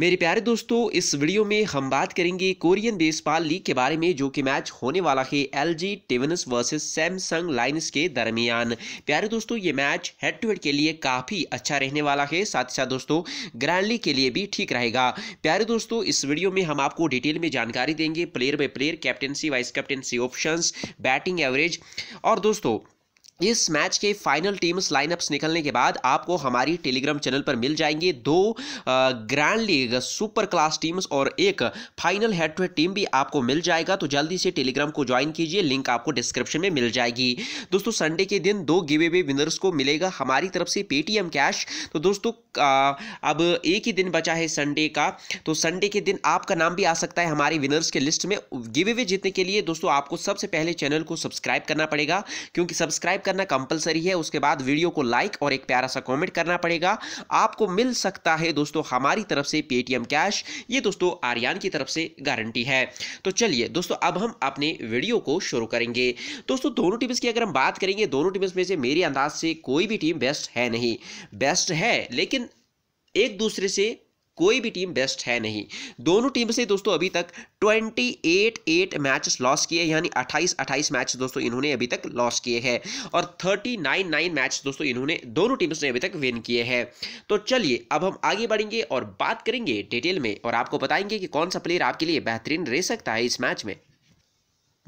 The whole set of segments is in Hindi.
मेरे प्यारे दोस्तों इस वीडियो में हम बात करेंगे कोरियन बेसबॉल लीग के बारे में जो कि मैच होने वाला है L G Twins versus Samsung Lions के दरमियान प्यारे दोस्तों ये मैच हेड टू हेड के लिए काफ़ी अच्छा रहने वाला है साथ ही साथ दोस्तों ग्रैंडली के लिए भी ठीक रहेगा प्यारे दोस्तों इस वीडियो में हम आपको डिटेल में जानकारी देंगे player by player captaincy vice captaincy option batting average और दोस्तों इस मैच के फाइनल टीम्स लाइनअप्स निकलने के बाद आपको हमारी टेलीग्राम चैनल पर मिल जाएंगे दो grand league super class teams और एक final head to head team भी आपको मिल जाएगा तो जल्दी से टेलीग्राम को ज्वाइन कीजिए लिंक आपको डिस्क्रिप्शन में मिल जाएगी दोस्तों संडे के दिन दो गिवे वे विनर्स को मिलेगा हमारी तरफ से पेटीएम कैश तो दोस्तों अब एक ही दिन बचा है संडे का तो संडे के दिन आपका नाम भी आ सकता है हमारे विनर्स के लिस्ट में गिवे वे जीतने के लिए दोस्तों आपको सबसे पहले चैनल को सब्सक्राइब करना पड़ेगा क्योंकि सब्सक्राइब करना कंपलसरी है उसके बाद वीडियो को लाइक और एक प्यारा सा कमेंट करना पड़ेगा आपको मिल सकता है दोस्तों हमारी तरफ से पेटीएम कैश ये दोस्तों आर्यन की तरफ से गारंटी है तो चलिए दोस्तों अब हम अपने वीडियो को शुरू करेंगे दोस्तों दोनों टीम्स की अगर हम बात करेंगे दोनों टीम्स में से मेरे अंदाज से कोई भी टीम बेस्ट है नहीं बेस्ट है लेकिन एक दूसरे से कोई भी टीम बेस्ट है नहीं दोनों टीम से दोस्तों अभी तक 28 एट मैचेस लॉस किए यानी 28 28 मैच दोस्तों इन्होंने अभी तक लॉस किए हैं और 39 नाइन मैच दोस्तों इन्होंने दोनों टीम्स ने अभी तक विन किए हैं तो चलिए अब हम आगे बढ़ेंगे और बात करेंगे डिटेल में और आपको बताएंगे कि कौन सा प्लेयर आपके लिए बेहतरीन रह सकता है इस मैच में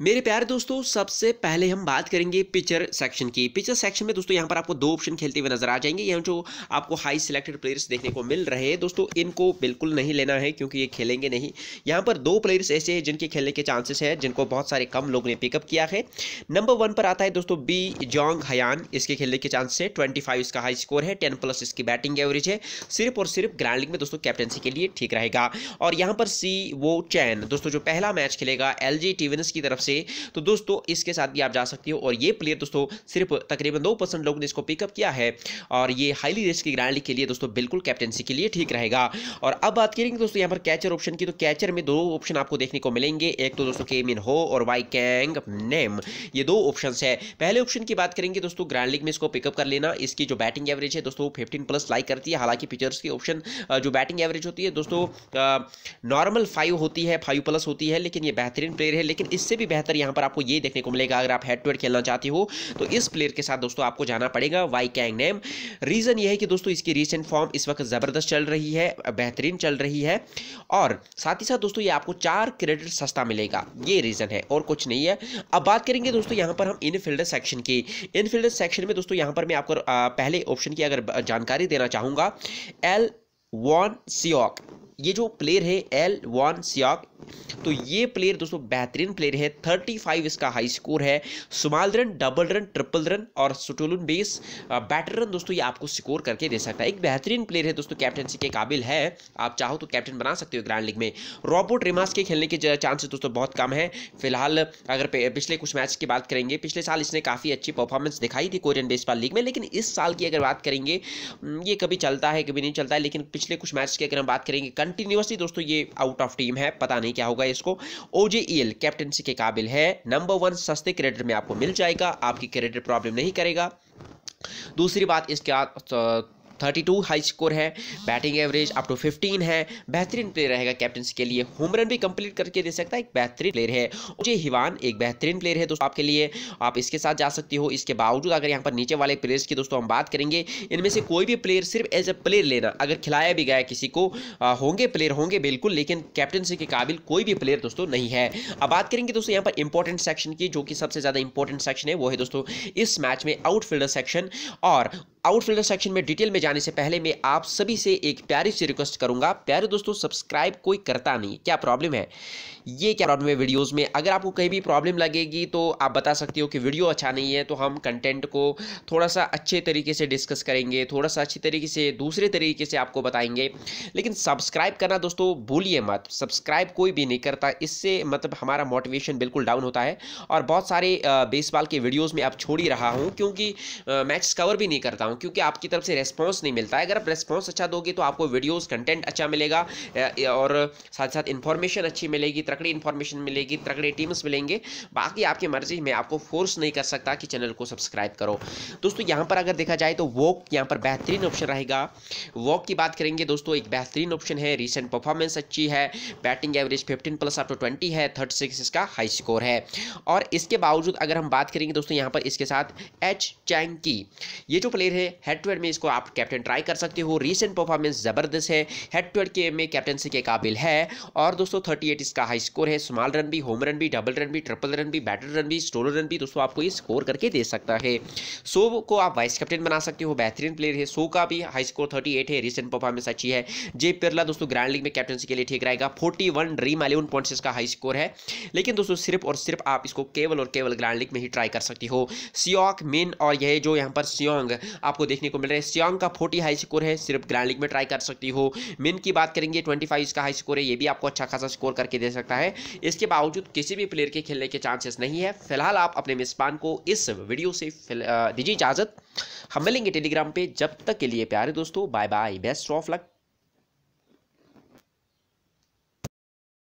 मेरे प्यारे दोस्तों सबसे पहले हम बात करेंगे पिचर सेक्शन की पिचर सेक्शन में दोस्तों यहाँ पर आपको दो ऑप्शन खेलते हुए नजर आ जाएंगे यहाँ जो आपको हाई सिलेक्टेड प्लेयर्स देखने को मिल रहे हैं दोस्तों इनको बिल्कुल नहीं लेना है क्योंकि ये खेलेंगे नहीं यहाँ पर दो प्लेयर्स ऐसे हैं जिनके खेलने के चांसेस है जिनको बहुत सारे कम लोग ने पिकअप किया है नंबर वन पर आता है दोस्तों बी जोंग हयान इसके खेलने के चांसेस है ट्वेंटी इसका हाई स्कोर है टेन प्लस इसकी बैटिंग एवरेज है सिर्फ और सिर्फ ग्रैंड लीग में दोस्तों कैप्टनसी के लिए ठीक रहेगा और यहाँ पर सी वो चैन दोस्तों जो पहला मैच खेलेगा एल जी की तरफ से से तो दोस्तों इसके साथ भी आप जा सकते हो और ये प्लेयर दोस्तों सिर्फ तकरीबन दो परसेंट लोगों ने इसको पिकअप किया है और ये हाईली रिस्की ग्रैंड लीग के लिए दोस्तों बिल्कुल कैप्टनसी के लिए ठीक रहेगा और अब बात करेंगे दोस्तों यहाँ पर कैचर ऑप्शन की तो कैचर में दो ऑप्शन आपको देखने को मिलेंगे एक तो दोस्तों केम हो और वाई कैंग नेम ये दो ऑप्शन है पहले ऑप्शन की बात करेंगे दोस्तों ग्रैंड लीग में इसको पिकअप कर लेना इसकी जो बैटिंग एवरेज है दोस्तों फिफ्टीन प्लस लाइक करती है हालांकि पिचर्स की ऑप्शन जो बैटिंग एवरेज होती है दोस्तों नॉर्मल फाइव होती है फाइव प्लस होती है लेकिन ये बेहतरीन प्लेयर है लेकिन इससे भी बेहतर बेहतर यहाँ पर आपको ये देखने को मिलेगा अगर आप हेड टू हेड खेलना चाहते हो तो इस प्लेयर के साथ दोस्तों आपको जाना पड़ेगा वाई कैंग नेम रीज़न ये है कि दोस्तों इसकी रिसेंट फॉर्म इस वक्त ज़बरदस्त चल रही है बेहतरीन चल रही है और साथ ही साथ दोस्तों ये आपको चार क्रेडिट सस्ता मिलेगा ये रीज़न है और कुछ नहीं है अब बात करेंगे दोस्तों यहाँ पर हम इनफील्डर सेक्शन की इनफील्डर सेक्शन में दोस्तों यहाँ पर मैं आपको पहले ऑप्शन की अगर जानकारी देना चाहूँगा एल वॉन सियॉक ये जो प्लेयर है एल वॉन सियॉक तो ये प्लेयर दोस्तों बेहतरीन प्लेयर है थर्टी फाइव इसका हाई स्कोर है small run double run triple run और सुटोलन बेस बैटर रन दोस्तों ये आपको स्कोर करके दे सकता है एक बेहतरीन प्लेयर है दोस्तों कैप्टनसी के काबिल है आप चाहो तो कैप्टन बना सकते हो ग्रैंड लीग में रॉबोट रिमास के खेलने के चांसेस दोस्तों बहुत कम है फिलहाल अगर पिछले कुछ मैच की बात करेंगे पिछले साल इसने काफ़ी अच्छी परफॉर्मेंस दिखाई थी कोरियन बेसबॉल लीग में लेकिन इस साल की अगर बात करेंगे ये कभी चलता है कभी नहीं चलता है लेकिन पिछले कुछ मैच की अगर हम बात करेंगे कंटिन्यूसली दोस्तों ये आउट ऑफ टीम है पता नहीं क्या होगा इसको ओजेएल कैप्टनसी e के काबिल है नंबर वन सस्ते क्रेडिट में आपको मिल जाएगा आपकी क्रेडिट प्रॉब्लम नहीं करेगा दूसरी बात इसके थर्टी टू हाई स्कोर है batting average up to fifteen है बेहतरीन प्लेयर रहेगा कैप्टनसी के लिए होम रन भी कंप्लीट करके दे सकता है एक बेहतरीन प्लेयर है मुझे हिवान एक बेहतरीन प्लेयर है दोस्तों आपके लिए आप इसके साथ जा सकती हो इसके बावजूद अगर यहाँ पर नीचे वाले प्लेयर्स की दोस्तों हम बात करेंगे इनमें से कोई भी प्लेयर सिर्फ एज ए प्लेयर लेना अगर खिलाया भी गया किसी को होंगे प्लेयर होंगे बिल्कुल लेकिन कैप्टनसी के काबिल कोई भी प्लेयर दोस्तों नहीं है अब बात करेंगे दोस्तों यहाँ पर इंपॉर्टेंट सेक्शन की जो कि सबसे ज़्यादा इंपॉर्टेंट सेक्शन है वो है दोस्तों इस मैच में आउटफील्डर सेक्शन और आउटफील्डर सेक्शन में डिटेल में जाने जाने से पहले मैं आप सभी से एक प्यारी से रिक्वेस्ट करूंगा प्यारे दोस्तों सब्सक्राइब कोई करता नहीं क्या प्रॉब्लम है ये क्या प्रॉब्लम है वीडियोस में अगर आपको कहीं भी प्रॉब्लम लगेगी तो आप बता सकते हो कि वीडियो अच्छा नहीं है तो हम कंटेंट को थोड़ा सा अच्छे तरीके से डिस्कस करेंगे थोड़ा सा अच्छे तरीके से दूसरे तरीके से आपको बताएंगे लेकिन सब्सक्राइब करना दोस्तों भूलिए मत सब्सक्राइब कोई भी नहीं करता इससे मतलब हमारा मोटिवेशन बिल्कुल डाउन होता है और बहुत सारे बेसबॉल के वीडियोज़ में आप छोड़ ही रहा हूँ क्योंकि मैच कवर भी नहीं करता हूँ क्योंकि आपकी तरफ से रेस्पॉन्स नहीं मिलता है अगर आप रिस्पॉन्स अच्छा दोगे तो आपको वीडियोज़ कंटेंट अच्छा मिलेगा और साथ साथ इन्फॉर्मेशन अच्छी मिलेगी तकड़ी इन्फॉर्मेशन मिलेगी तकड़े टीम्स मिलेंगे बाकी आपकी मर्जी में आपको फोर्स नहीं कर सकता कि चैनल को सब्सक्राइब करो दोस्तों यहाँ पर अगर देखा जाए तो वॉक यहाँ पर बेहतरीन ऑप्शन रहेगा वॉक की बात करेंगे दोस्तों एक बेहतरीन ऑप्शन है रिसेंट परफॉर्मेंस अच्छी है batting average fifteen plus up to twenty है थर्ट सिक्स इसका हाई स्कोर है और इसके बावजूद अगर हम बात करेंगे दोस्तों यहाँ पर इसके साथ एच चैंग की ये जो प्लेयर है हेड टू हेड में इसको आप कैप्टन ट्राई कर सकते हो रिसेंट परफॉर्मेंस ज़बरदस्त है हेड टू हेड के में कैप्टनसी के काबिल है और दोस्तों थर्टी एट इसका हाई स्कोर है स्मॉल रन भी होम रन भी डबल रन भी ट्रिपल रन भी बैटर रन भी स्टोलर रन भी दोस्तों आपको ये स्कोर करके दे सकता है सो को आप वाइस कैप्टन बना सकते हो बेहतरीन प्लेयर है सो का भी हाई स्कोर थर्टी है रिसेंट परफॉर्मेंस अच्छी है जे पिरला दोस्तों ग्रैंड लीग में कैप्टनसी के लिए ठीक रहेगा forty one dream eleven points इसका हाई स्कोर है लेकिन दोस्तों सिर्फ और सिर्फ आप इसको केवल और केवल ग्रैंड लीग में ही ट्राई कर सकती हो सियोक मिन और यह जो यहाँ पर सियोंग आपको देखने को मिल रहा है सियोंग का फोर्टी हाई स्कोर है सिर्फ ग्रैंड लीग में ट्राई कर सकती हो मिन की बात करेंगे ट्वेंटी फाइव इसका हाई स्कोर है ये भी आपको अच्छा खासा स्कोर करके दे सकता है इसके बावजूद किसी भी प्लेयर के खेलने के चांसेस नहीं है फिलहाल आप अपने मिसबान को इस वीडियो से दीजिए इजाजत हम मिलेंगे टेलीग्राम पे जब तक के लिए प्यारे दोस्तों bye bye best of luck